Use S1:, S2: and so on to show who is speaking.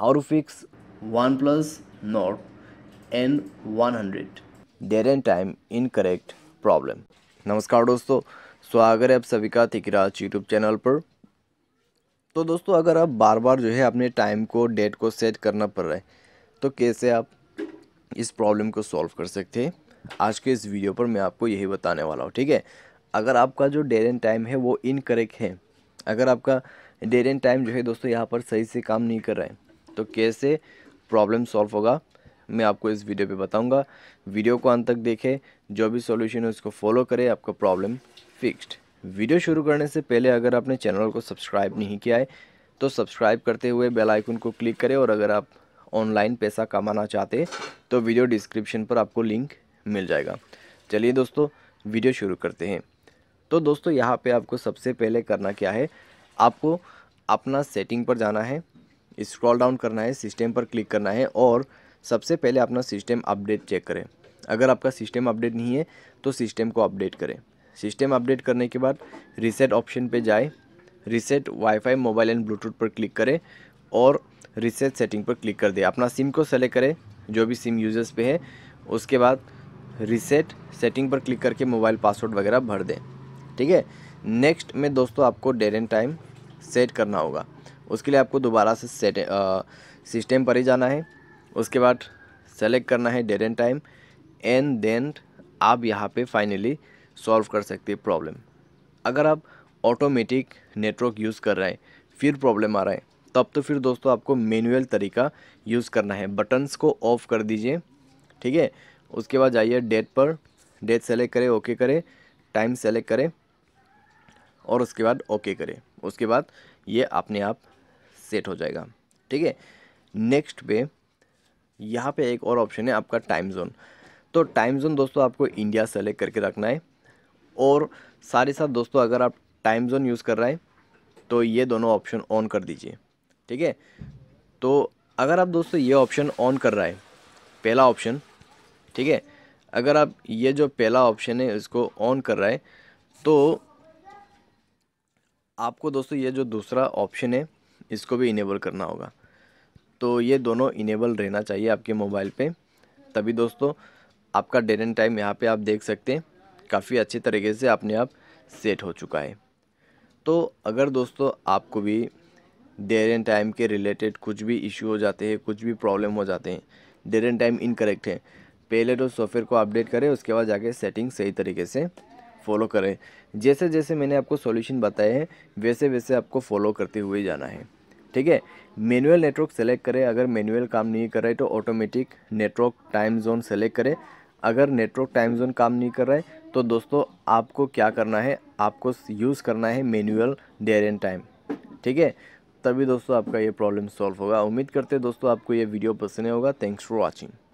S1: how to fix OnePlus Nord N100 date and time correct problem नमस्कार दोस्तों स्वागत है आप सभी का तिकराज यूट्यूब चैनल पर तो दोस्तों अगर आप बार बार जो है अपने टाइम को डेट को सेट करना पड़ रहा है तो कैसे आप इस प्रॉब्लम को सॉल्व कर सकते हैं आज के इस वीडियो पर मैं आपको यही बताने वाला हूँ ठीक है अगर आपका जो डेर एंड टाइम है वो इनकरेक्ट है अगर आपका डेर एंड टाइम जो है दोस्तों यहाँ पर सही से काम नहीं कर रहा है तो कैसे प्रॉब्लम सॉल्व होगा मैं आपको इस वीडियो पे बताऊंगा वीडियो को अंत तक देखें जो भी सॉल्यूशन है उसको फॉलो करें आपका प्रॉब्लम फिक्स्ड वीडियो शुरू करने से पहले अगर आपने चैनल को सब्सक्राइब नहीं किया है तो सब्सक्राइब करते हुए बेल आइकन को क्लिक करें और अगर आप ऑनलाइन पैसा कमाना चाहते तो वीडियो डिस्क्रिप्शन पर आपको लिंक मिल जाएगा चलिए दोस्तों वीडियो शुरू करते हैं तो दोस्तों यहाँ पर आपको सबसे पहले करना क्या है आपको अपना सेटिंग पर जाना है स्क्रॉल डाउन करना है सिस्टम पर क्लिक करना है और सबसे पहले अपना सिस्टम अपडेट चेक करें अगर आपका सिस्टम अपडेट नहीं है तो सिस्टम को अपडेट करें सिस्टम अपडेट करने के बाद रीसेट ऑप्शन पे जाए reset wifi mobile and bluetooth पर क्लिक करें और रीसेट सेटिंग पर क्लिक कर दें अपना सिम को सेलेक्ट करें जो भी सिम यूजर्स पे है उसके बाद रीसेट सेटिंग पर क्लिक करके मोबाइल पासवर्ड वगैरह भर दें ठीक है नेक्स्ट में दोस्तों आपको डेट एंड टाइम सेट करना होगा उसके लिए आपको दोबारा से सेट सिस्टम पर ही जाना है उसके बाद सेलेक्ट करना है date and time and then आप यहाँ पे फाइनली सॉल्व कर सकते हैं प्रॉब्लम अगर आप ऑटोमेटिक नेटवर्क यूज़ कर रहे हैं फिर प्रॉब्लम आ रहा है तब तो फिर दोस्तों आपको मैनुअल तरीका यूज़ करना है बटन्स को ऑफ कर दीजिए ठीक है उसके बाद जाइए डेट पर डेट सेलेक्ट करें ओके करें टाइम सेलेक्ट करें और उसके बाद ओके करें उसके बाद ये अपने आप सेट हो जाएगा ठीक है नेक्स्ट पे यहाँ पे एक और ऑप्शन है आपका टाइम जोन तो टाइम जोन दोस्तों आपको इंडिया सेलेक्ट करके रखना है और सारे साथ दोस्तों अगर आप टाइम जोन यूज़ कर रहा है तो ये दोनों ऑप्शन ऑन कर दीजिए ठीक है तो अगर आप दोस्तों ये ऑप्शन ऑन कर रहा है पहला ऑप्शन ठीक है अगर आप ये जो पहला ऑप्शन है इसको ऑन कर रहा है तो आपको दोस्तों ये जो दूसरा ऑप्शन है इसको भी इनेबल करना होगा तो ये दोनों इनेबल रहना चाहिए आपके मोबाइल पे तभी दोस्तों आपका डेट एंड टाइम यहाँ पे आप देख सकते हैं काफ़ी अच्छे तरीके से अपने आप सेट हो चुका है तो अगर दोस्तों आपको भी डेट एंड टाइम के रिलेटेड कुछ भी इशू हो जाते हैं कुछ भी प्रॉब्लम हो जाते हैं डेट एंड टाइम इनकरेक्ट है पहले तो सॉफ्टवेयर को अपडेट करें उसके बाद जाके सेटिंग सही तरीके से फॉलो करें जैसे जैसे मैंने आपको सॉल्यूशन बताया है वैसे वैसे आपको फॉलो करते हुए जाना है ठीक है मैनुअल नेटवर्क सेलेक्ट करें अगर मैनुअल काम नहीं कर रहा है तो automatic network time zone select करें अगर नेटवर्क टाइम जोन काम नहीं कर रहा है तो दोस्तों आपको क्या करना है आपको यूज़ करना है मैनुअल डेयर एंड टाइम ठीक है तभी दोस्तों आपका ये प्रॉब्लम सॉल्व होगा उम्मीद करते हैं दोस्तों आपको ये वीडियो पसंद होगा थैंक्स फॉर वॉचिंग